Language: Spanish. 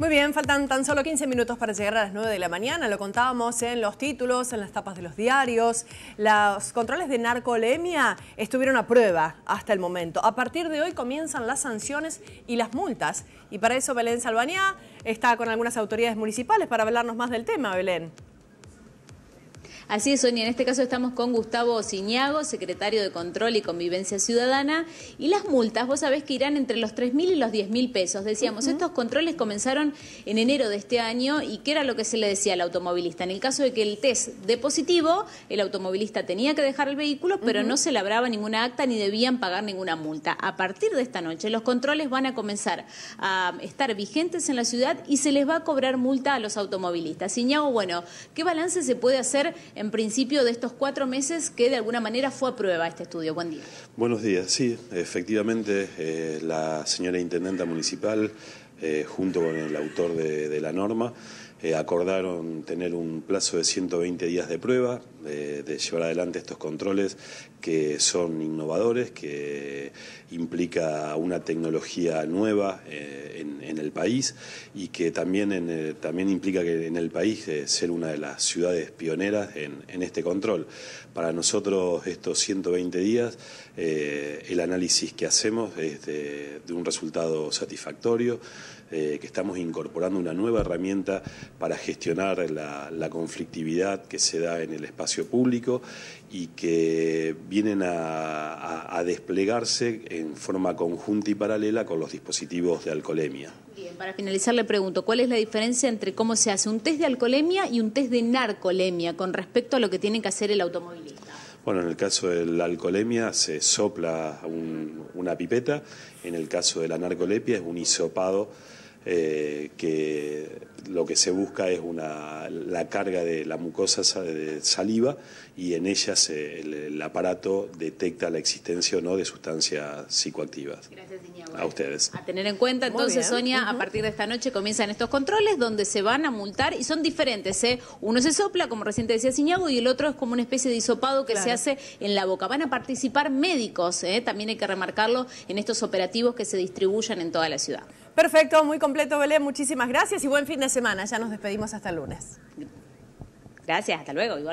Muy bien, faltan tan solo 15 minutos para llegar a las 9 de la mañana. Lo contábamos en los títulos, en las tapas de los diarios. Los controles de narcolemia estuvieron a prueba hasta el momento. A partir de hoy comienzan las sanciones y las multas. Y para eso Belén Salvañá está con algunas autoridades municipales para hablarnos más del tema, Belén. Así es, Sonia, en este caso estamos con Gustavo Ciñago, secretario de Control y Convivencia Ciudadana. Y las multas, vos sabés que irán entre los 3.000 y los 10.000 pesos. Decíamos, estos controles comenzaron en enero de este año y ¿qué era lo que se le decía al automovilista? En el caso de que el test de positivo, el automovilista tenía que dejar el vehículo, pero no se labraba ninguna acta ni debían pagar ninguna multa. A partir de esta noche, los controles van a comenzar a estar vigentes en la ciudad y se les va a cobrar multa a los automovilistas. Ciñago, bueno, ¿qué balance se puede hacer en principio de estos cuatro meses que de alguna manera fue a prueba este estudio. Buen día. Buenos días, sí, efectivamente eh, la señora Intendenta Municipal eh, junto con el autor de, la norma, eh, acordaron tener un plazo de 120 días de prueba, eh, de llevar adelante estos controles que son innovadores, que implica una tecnología nueva en, el país y que también, también implica que en el país ser una de las ciudades pioneras en, este control. Para nosotros estos 120 días, el análisis que hacemos es de un resultado satisfactorio. Eh, que estamos incorporando una nueva herramienta para gestionar la, conflictividad que se da en el espacio público y que vienen a, desplegarse en forma conjunta y paralela con los dispositivos de alcoholemia. Bien, para finalizar le pregunto, ¿cuál es la diferencia entre cómo se hace un test de alcoholemia y un test de narcolemia con respecto a lo que tiene que hacer el automovilista? Bueno, en el caso de la alcoholemia se sopla una pipeta, en el caso de la narcolepia es un hisopado eh, que lo que se busca es una, la carga de la mucosa de saliva y en ella el, aparato detecta la existencia o no de sustancias psicoactivas. Gracias, A ustedes. A tener en cuenta, entonces, Sonia, a partir de esta noche comienzan estos controles donde se van a multar y son diferentes. ¿eh? Uno se sopla, como recién decía Ciñago, y el otro es como una especie de hisopado que se hace en la boca. Van a participar médicos, ¿eh? también hay que remarcarlo, en estos operativos que se distribuyan en toda la ciudad. Perfecto, muy completo, Belén. Muchísimas gracias y buen fin de semana. Ya nos despedimos hasta el lunes. Gracias, hasta luego.